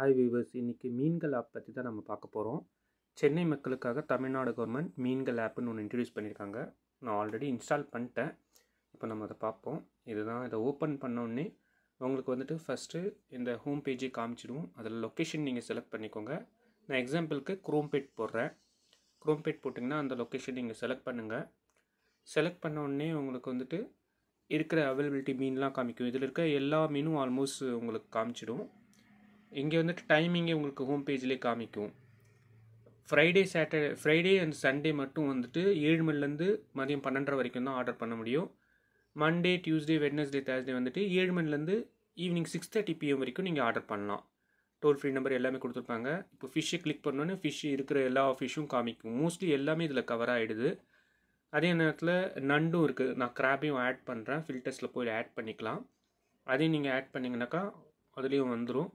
hi viewers இன்னைக்கு மீன்கள் app பற்றி தான் நம்ம பார்க்க போகிறோம் சென்னை மக்களுக்காக தமிழ்நாடு கவர்மெண்ட் மீன்கள் ஆப்னு ஒன்று இன்ட்ரடியூஸ் பண்ணியிருக்காங்க நான் ஆல்ரெடி இன்ஸ்டால் பண்ணிட்டேன் இப்போ நம்ம அதை பார்ப்போம் இதுதான் இதை ஓப்பன் பண்ணோடனே உங்களுக்கு வந்துட்டு ஃபஸ்ட்டு இந்த ஹோம் பேஜே காமிச்சிடுவோம் அதில் லொக்கேஷன் நீங்கள் செலக்ட் பண்ணிக்கோங்க நான் எக்ஸாம்பிளுக்கு குரோம்பேட் போடுறேன் குரோம்பேட் போட்டிங்கன்னா அந்த லொக்கேஷன் நீங்கள் செலக்ட் பண்ணுங்கள் செலக்ட் பண்ணோடனே உங்களுக்கு வந்துட்டு இருக்கிற அவைலபிலிட்டி மீன்லாம் காமிக்கும் இதில் இருக்க எல்லா மீனும் ஆல்மோஸ்ட் உங்களுக்கு காமிச்சிடும் இங்கே வந்துட்டு டைமிங்கே உங்களுக்கு ஹோம் பேஜ்லேயே காமிக்கும் Friday Saturday Friday and Sunday மட்டும் வந்துட்டு ஏழு மணிலேருந்து மதியம் பன்னெண்டரை வரைக்கும் தான் ஆர்டர் பண்ண முடியும் மண்டே டியூஸ்டே வெட்னஸ்டே தேர்ஸ்டே வந்துட்டு ஏழு மணிலேருந்து ஈவினிங் சிக்ஸ் தேர்ட்டி பிஎம் வரைக்கும் நீங்கள் ஆர்டர் பண்ணலாம் டோல் ஃப்ரீ நம்பர் எல்லாமே கொடுத்துருப்பாங்க இப்போ ஃபிஷ்ஷை கிளிக் பண்ணோன்னே ஃபிஷ் இருக்கிற எல்லா ஃபிஷ்ஷும் காமிக்கும் மோஸ்ட்லி எல்லாமே இதில் கவர் ஆகிடுது அதே நேரத்தில் நண்டும் இருக்குது நான் கிராப்பையும் ஆட் பண்ணுறேன் ஃபில்டர்ஸில் போய் ஆட் பண்ணிக்கலாம் அதையும் நீங்கள் ஆட் பண்ணிங்கனாக்கா அதுலேயும் வந்துடும்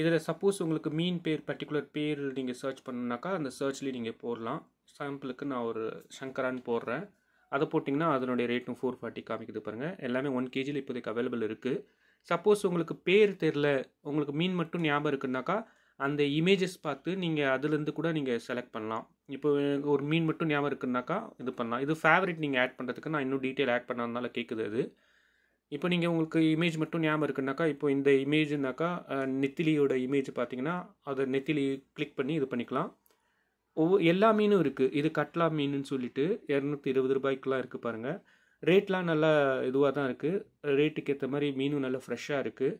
இதில் சப்போஸ் உங்களுக்கு மீன் பேர் பர்டிகுலர் பேர் நீங்கள் சர்ச் பண்ணுனாக்கா அந்த சர்ச்லேயே நீங்கள் போடலாம் சாம்பிளுக்கு நான் ஒரு சங்கரான்னு போடுறேன் அதை போட்டிங்கன்னா அதனுடைய ரேட்டும் ஃபோர் ஃபார்ட்டி காமிக்குது பாருங்கள் எல்லாமே ஒன் கேஜியில் இப்போதைக்கு அவைலபிள் இருக்குது சப்போஸ் உங்களுக்கு பேர் தெரில உங்களுக்கு மீன் மட்டும் ஞாபகம் இருக்குன்னாக்கா அந்த இமேஜஸ் பார்த்து நீங்கள் அதுலேருந்து கூட நீங்கள் செலக்ட் பண்ணலாம் இப்போ ஒரு மீன் மட்டும் ஞாபகம் இருக்குன்னாக்கா இது பண்ணலாம் இது ஃபேவரட் நீங்கள் ஆட் பண்ணுறதுக்கு நான் இன்னும் டீட்டெயில் ஆட் பண்ணதுனால கேட்குது அது இப்போ நீங்கள் உங்களுக்கு இமேஜ் மட்டும் ஞாபகம் இருக்குனாக்கா இப்போ இந்த இமேஜ்னாக்கா நெத்திலியோட இமேஜ் பார்த்தீங்கன்னா அதை நெத்திலி கிளிக் பண்ணி இது பண்ணிக்கலாம் ஒவ்வொரு எல்லா மீனும் இருக்குது இது கட்லா மீனுன்னு சொல்லிட்டு இரநூத்தி இருபது ரூபாய்க்குலாம் இருக்குது பாருங்கள் ரேட்லாம் நல்லா இதுவாக தான் இருக்குது ரேட்டுக்கு ஏற்ற மாதிரி மீனும் நல்லா ஃப்ரெஷ்ஷாக இருக்குது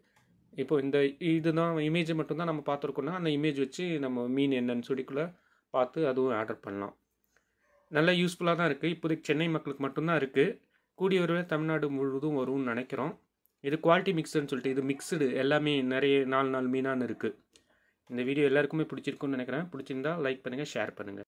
இப்போ இந்த இதுதான் இமேஜை மட்டும்தான் நம்ம பார்த்துருக்கோன்னா அந்த இமேஜ் வச்சு நம்ம மீன் என்னன்னு சொல்லிக்குள்ளே பார்த்து அதுவும் ஆர்டர் பண்ணலாம் நல்லா யூஸ்ஃபுல்லாக தான் இருக்குது இப்போதைக்கு சென்னை மக்களுக்கு மட்டும்தான் இருக்குது கூடிய விரைவில் தமிழ்நாடு முழுவதும் வரும்னு நினைக்கிறோம் இது குவாலிட்டி மிக்ஸ்டுன்னு சொல்லிட்டு இது மிக்சடு எல்லாமே நிறைய நாலு நாலு மீனான்னு இருக்குது இந்த வீடியோ எல்லாருக்குமே பிடிச்சிருக்குன்னு நினைக்கிறேன் பிடிச்சிருந்தா லைக் பண்ணுங்கள் ஷேர் பண்ணுங்கள்